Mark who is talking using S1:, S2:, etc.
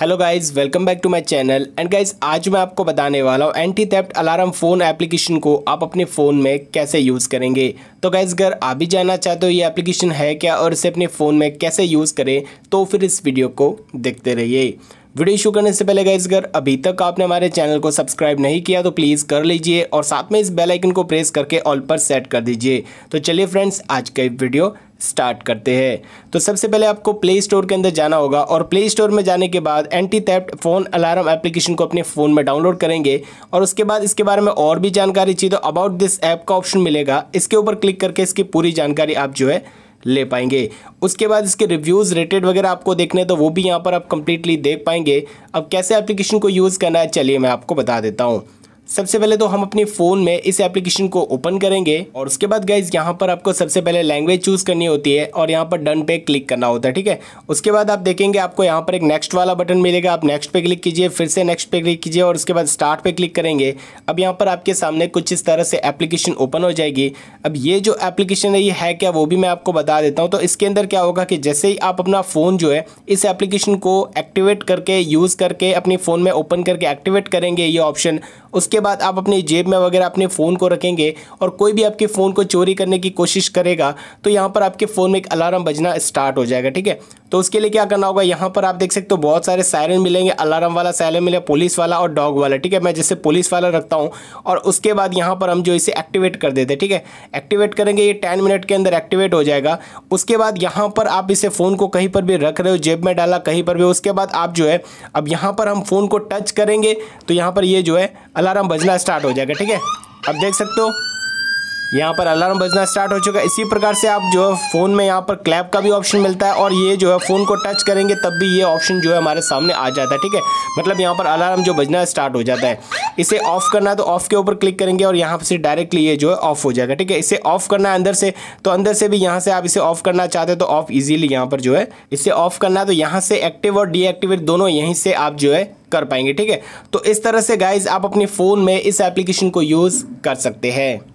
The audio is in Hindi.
S1: hello guys welcome back to my channel and guys आज मैं आपको बताने वाला हूँ anti theft alarm phone application को आप अपने फ़ोन में कैसे यूज़ करेंगे तो गाइस अगर आप भी जानना चाहते हो ये एप्लीकेशन है क्या और इसे अपने फ़ोन में कैसे यूज़ करें तो फिर इस वीडियो को देखते रहिए वीडियो शुरू करने से पहले गाइज अगर अभी तक आपने हमारे चैनल को सब्सक्राइब नहीं किया तो प्लीज़ कर लीजिए और साथ में इस बेल आइकन को प्रेस करके ऑल पर सेट कर दीजिए तो चलिए फ्रेंड्स आज का वीडियो स्टार्ट करते हैं तो सबसे पहले आपको प्ले स्टोर के अंदर जाना होगा और प्ले स्टोर में जाने के बाद anti theft phone alarm application को अपने फ़ोन में डाउनलोड करेंगे और उसके बाद इसके बारे में और भी जानकारी चाहिए तो अबाउट दिस ऐप का ऑप्शन मिलेगा इसके ऊपर क्लिक करके इसकी पूरी जानकारी आप जो है ले पाएंगे उसके बाद इसके रिव्यूज़ रेटेड वगैरह आपको देखने तो वो भी यहाँ पर आप कंप्लीटली देख पाएंगे अब कैसे एप्लीकेशन को यूज़ करना है चलिए मैं आपको बता देता हूँ सबसे पहले तो हम अपने फ़ोन में इस एप्लीकेशन को ओपन करेंगे और उसके बाद गाइज यहाँ पर आपको सबसे पहले लैंग्वेज चूज़ करनी होती है और यहाँ पर डन पे क्लिक करना होता है ठीक है उसके बाद आप देखेंगे आपको यहाँ पर एक नेक्स्ट वाला बटन मिलेगा आप नेक्स्ट पे क्लिक कीजिए फिर से नेक्स्ट पे क्लिक कीजिए और उसके बाद स्टार्ट पे क्लिक करेंगे अब यहाँ पर आपके सामने कुछ इस तरह से एप्लीकेशन ओपन हो जाएगी अब ये जो एप्लीकेशन है ये है क्या वो भी मैं आपको बता देता हूँ तो इसके अंदर क्या होगा कि जैसे ही आप अपना फ़ोन जो है इस एप्लीकेशन को एक्टिवेट करके यूज़ करके अपने फ़ोन में ओपन करके एक्टिवेट करेंगे ये ऑप्शन उसके बाद आप अपनी जेब में वगैरह अपने फ़ोन को रखेंगे और कोई भी आपके फ़ोन को चोरी करने की कोशिश करेगा तो यहाँ पर आपके फ़ोन में एक अलार्म बजना स्टार्ट हो जाएगा ठीक है तो उसके लिए क्या करना होगा यहाँ पर आप देख सकते हो बहुत सारे सायरन मिलेंगे अलार्म वाला सायरन मिलेगा पुलिस वाला और डॉग वाला ठीक है मैं जैसे पुलिस वाला रखता हूँ और उसके बाद यहाँ पर हम जो इसे एक्टिवेट कर देते ठीक है एक्टिवेट करेंगे ये टेन मिनट के अंदर एक्टिवेट हो जाएगा उसके बाद यहाँ पर आप इसे फ़ोन को कहीं पर भी रख रहे हो जेब में डाला कहीं पर भी उसके बाद आप जो है अब यहाँ पर हम फ़ोन को टच करेंगे तो यहाँ पर ये जो है अलार्म बजना स्टार्ट हो जाएगा ठीक है अब देख सकते हो यहाँ पर अलार्म बजना स्टार्ट हो चुका है इसी प्रकार से आप जो है फ़ोन में यहाँ पर क्लैप का भी ऑप्शन मिलता है और ये जो है फ़ोन को टच करेंगे तब भी ये ऑप्शन जो है हमारे सामने आ जाता है ठीक है मतलब यहाँ पर अलार्म जो बजना स्टार्ट हो जाता है इसे ऑफ करना है तो ऑफ के ऊपर क्लिक करेंगे और यहाँ से डायरेक्टली ये जो है ऑफ हो जाएगा ठीक है इसे ऑफ करना है अंदर से तो अंदर से भी यहाँ से आप इसे ऑफ करना चाहते हैं तो ऑफ ईजिली यहाँ पर जो है इसे ऑफ करना है तो यहाँ से एक्टिव और डीएक्टिवेट दोनों यहीं से आप जो है कर पाएंगे ठीक है तो इस तरह से गाइज आप अपने फ़ोन में इस एप्लीकेशन को यूज़ कर सकते हैं